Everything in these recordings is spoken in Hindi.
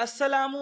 Aslam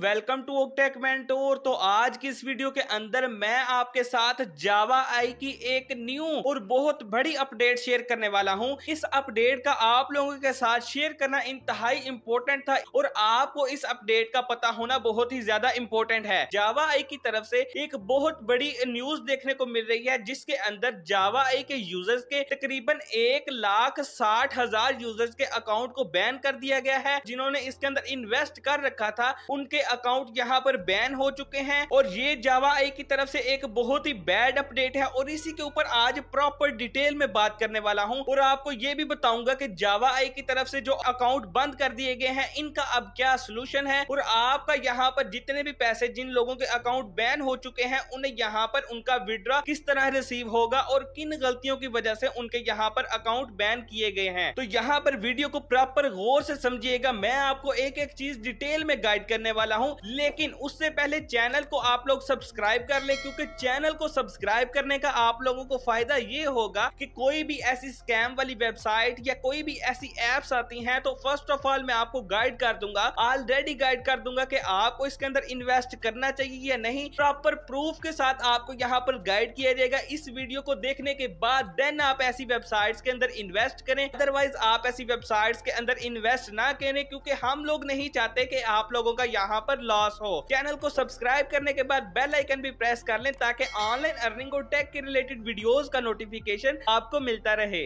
welcome to OkTech mentor तो आज की इस वीडियो के अंदर मैं आपके साथ जावा आई की एक न्यू और बहुत बड़ी अपडेट शेयर करने वाला हूं इस अपडेट का आप लोगों के साथ शेयर करना इंतहाई इम्पोर्टेंट था और आपको इस अपडेट का पता होना बहुत ही ज्यादा इम्पोर्टेंट है जावा आई की तरफ से एक बहुत बड़ी न्यूज देखने को मिल रही है जिसके अंदर जावा आई के यूजर्स के तकरीबन एक लाख साठ हजार यूजर्स के अकाउंट को बैन कर दिया गया है जिन्होंने इसके अंदर इन्वेस्ट कर रखा था उनके अकाउंट यहाँ पर बैन हो चुके हैं और ये जावा आई की तरफ से एक बहुत ही बैड अपडेट है और इसी के ऊपर आज प्रॉपर डिटेल में बात करने वाला हूँ और आपको ये भी बताऊंगा की जावा आई की तरफ से जो अकाउंट बंद कर दिए गए हैं इनका अब क्या सोल्यूशन है और आपका यहाँ पर जितने भी पैसे जिन लोगों के अकाउंट बैन हो चुके हैं उन्हें यहाँ पर उनका विड्रॉ किस तरह रिसीव होगा और किन गलतियों की वजह से उनके यहाँ पर अकाउंट बैन किए गए हैं तो यहाँ पर वीडियो को प्रॉपर गौर से समझिएगा मैं आपको एक एक चीज डिटेल में गाइड करने वाला हूँ लेकिन उससे पहले चैनल को आप लोग सब्सक्राइब कर ले क्योंकि चैनल को सब्सक्राइब करने का आप लोगों को फायदा ये होगा कि कोई भी ऐसी स्कैम वाली वेबसाइट या कोई भी ऐसी एप्स आती हैं तो फर्स्ट ऑफ ऑल मैं आपको गाइड कर दूंगा ऑलरेडी गाइड कर दूंगा कि आपको इसके अंदर इन्वेस्ट करना चाहिए या नहीं प्रॉपर प्रूफ के साथ आपको यहाँ पर गाइड किया जाएगा इस वीडियो को देखने के बाद देन आप ऐसी वेबसाइट्स के अंदर इन्वेस्ट करें अदरवाइज आप ऐसी वेबसाइट्स के अंदर इन्वेस्ट ना करें क्योंकि हम लोग नहीं चाहते कि आप लोगों का यहाँ पर लॉस हो चैनल को सब्सक्राइब करने के बाद बेल आइकन भी प्रेस कर लें ताकि ऑनलाइन अर्निंग और टेक के रिलेटेड वीडियोस का नोटिफिकेशन आपको मिलता रहे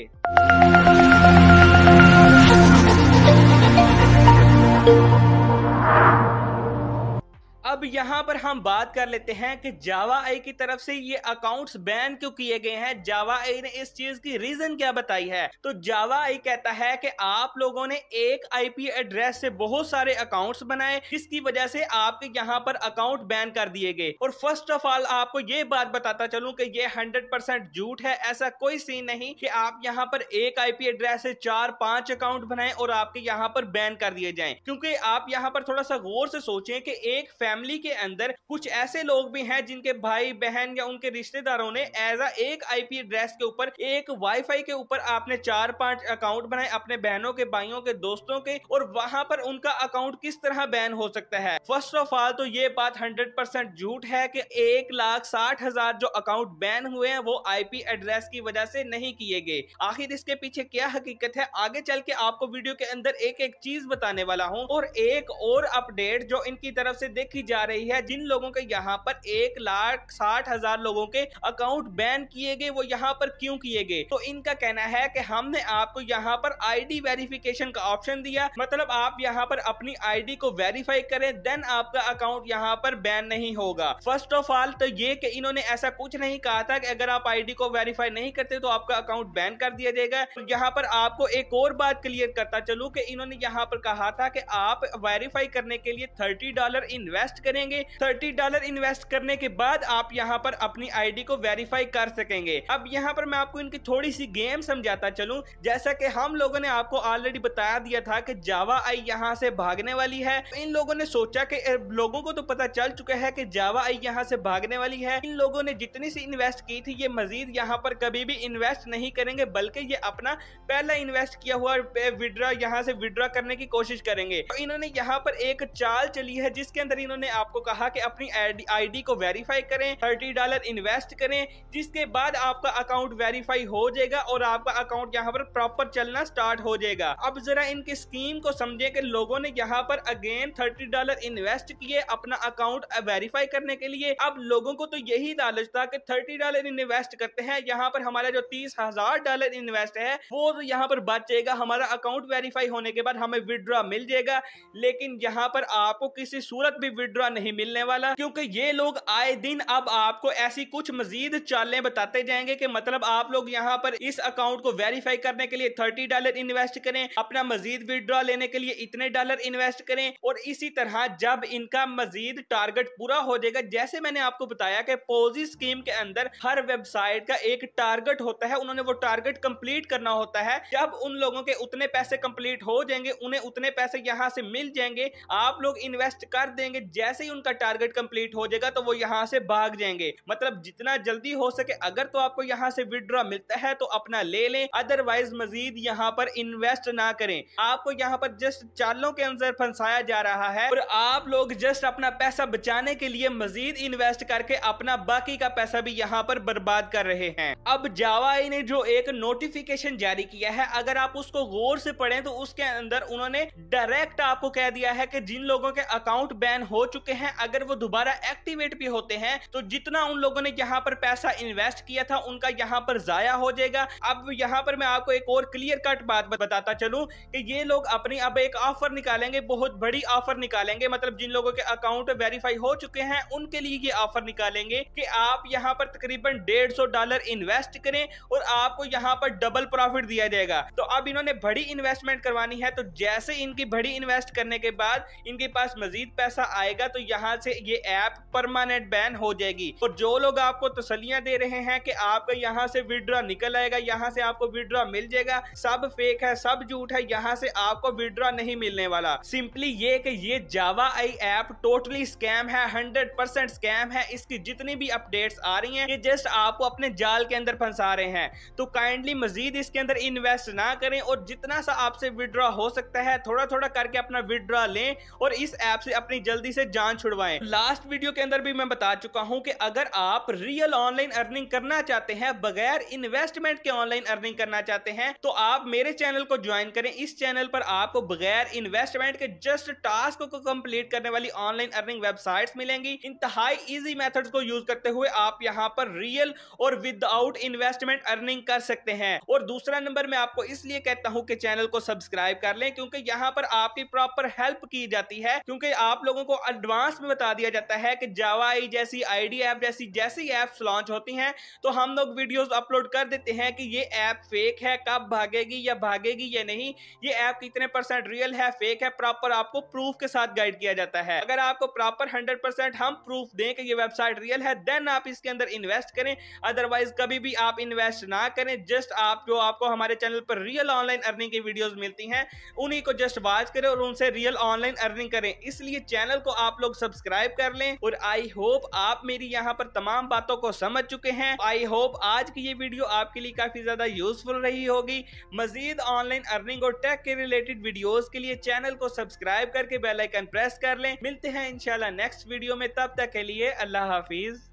यहाँ पर हम बात कर लेते हैं कि जावा आई की तरफ से ये अकाउंट्स बैन क्यों किए गए हैं जावा आई ने इस चीज की रीजन क्या बताई है तो जावा आई कहता है कि आप लोगों ने एक आईपी एड्रेस से बहुत सारे अकाउंट्स बनाए जिसकी वजह से आपके यहाँ पर अकाउंट बैन कर दिए गए और फर्स्ट ऑफ ऑल आपको ये बात बताता चलू की ये हंड्रेड परसेंट झूठ है ऐसा कोई सीन नहीं की आप यहाँ पर एक आई एड्रेस से चार पांच अकाउंट बनाए और आपके यहाँ पर बैन कर दिए जाए क्योंकि आप यहाँ पर थोड़ा सा गौर से सोचे की एक फैमिली के अंदर कुछ ऐसे लोग भी हैं जिनके भाई बहन या उनके रिश्तेदारों ने एज अ एक आईपी एड्रेस के ऊपर एक वाईफाई के ऊपर आपने चार पांच अकाउंट बनाए अपने बहनों के भाइयों के दोस्तों के और वहां पर उनका अकाउंट किस तरह बैन हो सकता है फर्स्ट ऑफ ऑल तो ये बात हंड्रेड परसेंट झूठ है की एक लाख साठ हजार जो अकाउंट बैन हुए हैं वो आईपी एड्रेस की वजह से नहीं किए गए आखिर इसके पीछे क्या हकीकत है आगे चल के आपको वीडियो के अंदर एक एक चीज बताने वाला हूँ और एक और अपडेट जो इनकी तरफ से देखी जा रही रही है जिन लोगों के यहाँ पर एक लाख साठ हजार लोगों के अकाउंट बैन किए गए वो यहाँ पर क्यों किए गए तो इनका कहना है कि हमने आपको यहाँ पर आईडी वेरिफिकेशन का ऑप्शन दिया मतलब आप यहाँ पर अपनी आईडी को वेरीफाई करें देन आपका अकाउंट यहाँ पर बैन नहीं होगा फर्स्ट ऑफ ऑल तो ये कि इन्होंने ऐसा कुछ नहीं कहा था कि अगर आप आईडी को वेरीफाई नहीं करते तो आपका अकाउंट बैन कर दिया जाएगा तो यहाँ पर आपको एक और बात क्लियर करता चलू कि इन्होंने यहाँ पर कहा था कि आप वेरीफाई करने के लिए थर्टी डॉलर इन्वेस्ट करें खरीदेंगे थर्टी डॉलर इन्वेस्ट करने के बाद आप यहाँ पर अपनी आईडी को वेरीफाई कर सकेंगे अब यहाँ पर मैं आपको इनकी थोड़ी सी गेम समझाता चलूँ जैसा कि हम लोगों ने आपको ऑलरेडी बताया दिया था कि जावा आई यहाँ से भागने वाली है इन लोगों ने सोचा कि लोगों को तो पता चल चुका है कि जावा आई यहाँ से भागने वाली है इन लोगों ने जितनी सी इन्वेस्ट की थी ये मजीद यहाँ पर कभी भी इन्वेस्ट नहीं करेंगे बल्कि ये अपना पहला इन्वेस्ट किया हुआ विड्रा यहाँ से विड्रा करने की कोशिश करेंगे तो इन्होंने यहाँ पर एक चाल चली है जिसके अंदर इन्होंने आप आपको कहा कि अपनी आईडी को वेरीफाई करें थर्टी डॉलर इन्वेस्ट करें जिसके बाद आपका अकाउंट वेरीफाई हो जाएगा और आपका अकाउंट यहाँ पर प्रॉपर चलना स्टार्ट हो जाएगा अब जरा इनकी स्कीम को समझे कि लोगों ने यहाँ पर अगेन थर्टी डॉलर इन्वेस्ट किए अपना अकाउंट वेरीफाई करने के लिए अब लोगों को तो यही लालच था कि थर्टी डॉलर इन्वेस्ट करते हैं यहाँ पर हमारा जो तीस हजार डॉलर इन्वेस्ट है वो तो यहाँ पर बच जाएगा हमारा अकाउंट वेरीफाई होने के बाद हमें विदड्रॉ मिल जाएगा लेकिन यहाँ पर आपको किसी सूरत भी विदड्रॉ नहीं नहीं मिलने वाला क्योंकि ये लोग आए दिन अब आपको ऐसी कुछ मजीद चालें बताते जाएंगे कि मतलब आप लोग यहाँ पर इस अकाउंट को वेरीफाई करने के लिए थर्टी डॉलर इन्वेस्ट करें अपना मजीद विदड्रॉ लेने के लिए इतने डॉलर इन्वेस्ट करें और इसी तरह जब इनका मजीद टारगेट पूरा हो जाएगा जैसे मैंने आपको बताया कि पोजी स्कीम के अंदर हर वेबसाइट का एक टारगेट होता है उन्होंने वो टारगेट कंप्लीट करना होता है जब उन लोगों के उतने पैसे कंप्लीट हो जाएंगे उन्हें उतने पैसे यहाँ से मिल जाएंगे आप लोग इन्वेस्ट कर देंगे जैसे जैसे ही उनका टारगेट कंप्लीट हो जाएगा तो वो यहाँ से भाग जाएंगे मतलब जितना जल्दी हो सके अगर तो आपको यहाँ से विड्रॉ मिलता है तो अपना ले लें अदरवाइज मजीद यहाँ पर इन्वेस्ट ना करें आपको यहाँ पर जस्ट चालों के अंदर फंसाया जा रहा है और आप लोग जस्ट अपना पैसा बचाने के लिए मजीद इन्वेस्ट करके अपना बाकी का पैसा भी यहाँ पर बर्बाद कर रहे हैं अब जावाई ने जो एक नोटिफिकेशन जारी किया है अगर आप उसको गौर से पढ़े तो उसके अंदर उन्होंने डायरेक्ट आपको कह दिया है कि जिन लोगों के अकाउंट बैन हो चुके सकते हैं अगर वो दोबारा एक्टिवेट भी होते हैं तो जितना उन लोगों ने यहाँ पर पैसा इन्वेस्ट किया था उनका यहाँ पर जाया हो जाएगा अब यहाँ पर मैं आपको एक और क्लियर कट बात बताता चलू कि ये लोग अपनी अब एक ऑफर निकालेंगे बहुत बड़ी ऑफर निकालेंगे मतलब जिन लोगों के अकाउंट वेरीफाई हो चुके हैं उनके लिए ये ऑफर निकालेंगे कि आप यहाँ पर तकरीबन डेढ़ सौ डॉलर इन्वेस्ट करें और आपको यहाँ पर डबल प्रॉफिट दिया जाएगा तो अब इन्होंने बड़ी इन्वेस्टमेंट करवानी है तो जैसे इनकी बड़ी इन्वेस्ट करने के बाद इनके पास मजीद पैसा आएगा तो तो यहाँ से ये ऐप परमानेंट बैन हो जाएगी और जो लोग आपको तसलियां दे रहे हैं कि आपका यहाँ से विड्रॉ निकल आएगा यहाँ से आपको विड्रॉ मिल जाएगा सब फेक है सब झूठ है यहाँ से आपको विड्रॉ नहीं मिलने वाला सिंपली ये कि ये Java AI app totally scam है हंड्रेड परसेंट स्कैम है इसकी जितनी भी अपडेट्स आ रही हैं ये जस्ट आपको अपने जाल के अंदर फंसा रहे हैं तो काइंडली मजीद इसके अंदर इन्वेस्ट ना करें और जितना सा आपसे विड्रॉ हो सकता है थोड़ा थोड़ा करके अपना विड्रॉ लें और इस ऐप से अपनी जल्दी से जान नुकसान छुड़वाए लास्ट वीडियो के अंदर भी मैं बता चुका हूँ की अगर आप रियल ऑनलाइन अर्निंग करना चाहते हैं बगैर इन्वेस्टमेंट के ऑनलाइन अर्निंग करना चाहते हैं तो आप मेरे चैनल को ज्वाइन करें इस चैनल पर आपको बगैर इन्वेस्टमेंट के जस्ट टास्क को कंप्लीट करने वाली ऑनलाइन अर्निंग वेबसाइट्स मिलेंगी इंतहाई इजी मेथड्स को यूज करते हुए आप यहाँ पर रियल और विदाउट इन्वेस्टमेंट अर्निंग कर सकते हैं और दूसरा नंबर मैं आपको इसलिए कहता हूँ कि चैनल को सब्सक्राइब कर लें क्योंकि यहाँ पर आपकी प्रॉपर हेल्प की जाती है क्योंकि आप लोगों को एडवांस एडवांस में बता दिया जाता है कि जावा आई e जैसी आईडी ऐप जैसी जैसी ऐप्स लॉन्च होती हैं तो हम लोग वीडियोस अपलोड कर देते हैं कि ये ऐप फेक है कब भागेगी या भागेगी या नहीं ये ऐप कितने परसेंट रियल है फेक है प्रॉपर आपको प्रूफ के साथ गाइड किया जाता है अगर आपको प्रॉपर हंड्रेड हम प्रूफ दें कि ये वेबसाइट रियल है देन आप इसके अंदर इन्वेस्ट करें अदरवाइज कभी भी आप इन्वेस्ट ना करें जस्ट आप जो आपको हमारे चैनल पर रियल ऑनलाइन अर्निंग की वीडियोज मिलती हैं उन्हीं को जस्ट वॉच करें और उनसे रियल ऑनलाइन अर्निंग करें इसलिए चैनल को आप लोग लोग सब्सक्राइब कर लें और आई होप आप मेरी यहाँ पर तमाम बातों को समझ चुके हैं आई होप आज की ये वीडियो आपके लिए काफी ज्यादा यूजफुल रही होगी मजीद ऑनलाइन अर्निंग और टेक के रिलेटेड वीडियो के लिए चैनल को सब्सक्राइब करके बेलाइकन प्रेस कर लें मिलते हैं इनशाला नेक्स्ट वीडियो में तब तक के लिए अल्लाह हाफिज़